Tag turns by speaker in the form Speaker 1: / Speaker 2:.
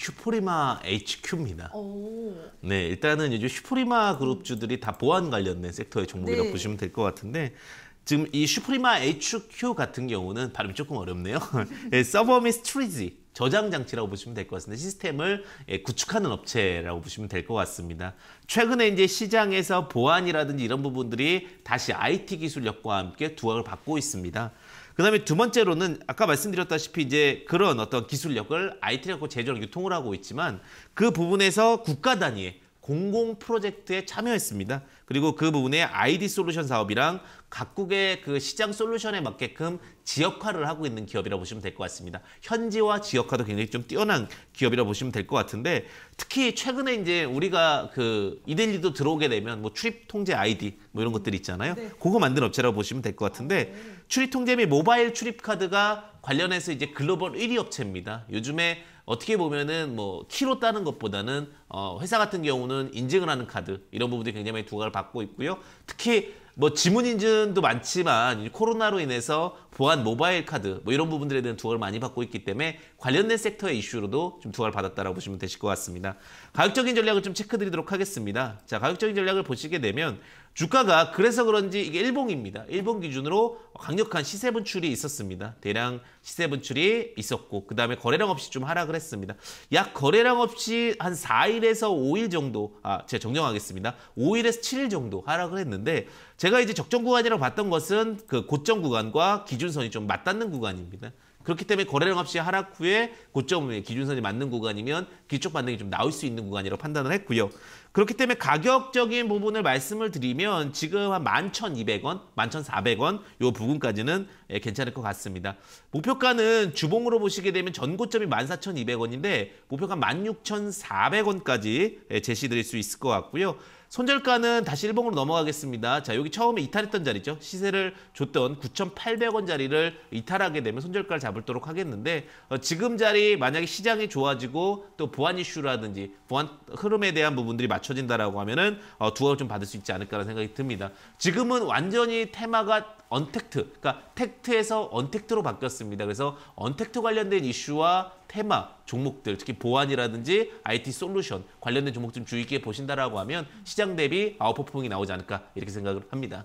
Speaker 1: 슈프리마 HQ입니다. 오. 네, 일단은 이제 슈프리마 그룹주들이 다 보안 관련된 섹터의 종목이라고 네. 보시면 될 것 같은데 지금 이 슈프리마 HQ 같은 경우는 발음이 조금 어렵네요. 네, 서버 미스트리지 저장 장치라고 보시면 될 것 같습니다. 시스템을 예, 구축하는 업체라고 보시면 될 것 같습니다. 최근에 이제 시장에서 보안이라든지 이런 부분들이 다시 IT 기술력과 함께 두각을 받고 있습니다. 그 다음에 두 번째로는 아까 말씀드렸다시피 이제 그런 어떤 기술력을 IT를 갖고 제조를 유통을 하고 있지만 그 부분에서 국가 단위의 공공 프로젝트에 참여했습니다. 그리고 그 부분에 아이디 솔루션 사업이랑 각국의 그 시장 솔루션에 맞게끔 지역화를 하고 있는 기업이라고 보시면 될 것 같습니다. 현지화 지역화도 굉장히 좀 뛰어난 기업이라고 보시면 될 것 같은데 특히 최근에 이제 우리가 그 이델리도 들어오게 되면 뭐 출입 통제 아이디 뭐 이런 것들 있잖아요. 네. 그거 만든 업체라고 보시면 될 것 같은데 아, 네. 출입 통제 및 모바일 출입 카드가 관련해서 이제 글로벌 1위 업체입니다. 요즘에 어떻게 보면은 뭐 키로 따는 것보다는 어 회사 같은 경우는 인증을 하는 카드 이런 부분들이 굉장히 두각을 받고 있고요. 특히 뭐 지문 인증도 많지만 코로나로 인해서 보안 모바일 카드 뭐 이런 부분들에 대한 두각을 많이 받고 있기 때문에 관련된 섹터의 이슈로도 좀 두각을 받았다라고 보시면 되실 것 같습니다. 가격적인 전략을 좀 체크드리도록 하겠습니다. 자, 가격적인 전략을 보시게 되면 주가가 그래서 그런지 이게 일봉입니다. 일봉 기준으로 강력한 시세 분출이 있었습니다. 대량 시세 분출이 있었고 그 다음에 거래량 없이 좀 하락을 했 했습니다약 거래량 없이 한 4일에서 5일 정도 아 제가 정정하겠습니다. 5일에서 7일 정도 하락을 했는데 제가 이제 적정 구간이라고 봤던 것은 그 고점 구간과 기준선이 좀 맞닿는 구간입니다. 그렇기 때문에 거래량 없이 하락 후에 고점 에 기준선이 맞는 구간이면 기축 반등이 좀 나올 수 있는 구간이라고 판단을 했고요. 그렇기 때문에 가격적인 부분을 말씀을 드리면 지금 한 11,200원, 11,400원 요 부분까지는 예, 괜찮을 것 같습니다. 목표가는 주봉으로 보시게 되면 전고점이 14,200원인데 목표가 16,400원까지 예, 제시드릴 수 있을 것 같고요. 손절가는 다시 일봉으로 넘어가겠습니다. 자, 여기 처음에 이탈했던 자리죠. 시세를 줬던 9,800원 자리를 이탈하게 되면 손절가를 잡을도록 하겠는데 어, 지금 자리 만약에 시장이 좋아지고 또 보안 이슈라든지 보안 흐름에 대한 부분들이 맞춰진다라고 하면은 어, 두각을 좀 받을 수 있지 않을까라는 생각이 듭니다. 지금은 완전히 테마가 언택트, 그러니까 택트에서 언택트로 바뀌었습니다. 그래서 언택트 관련된 이슈와 테마, 종목들, 특히 보안이라든지 IT 솔루션 관련된 종목 좀 주의 깊게 보신다라고 하면 시장 대비 아웃퍼폼이 나오지 않을까 이렇게 생각을 합니다.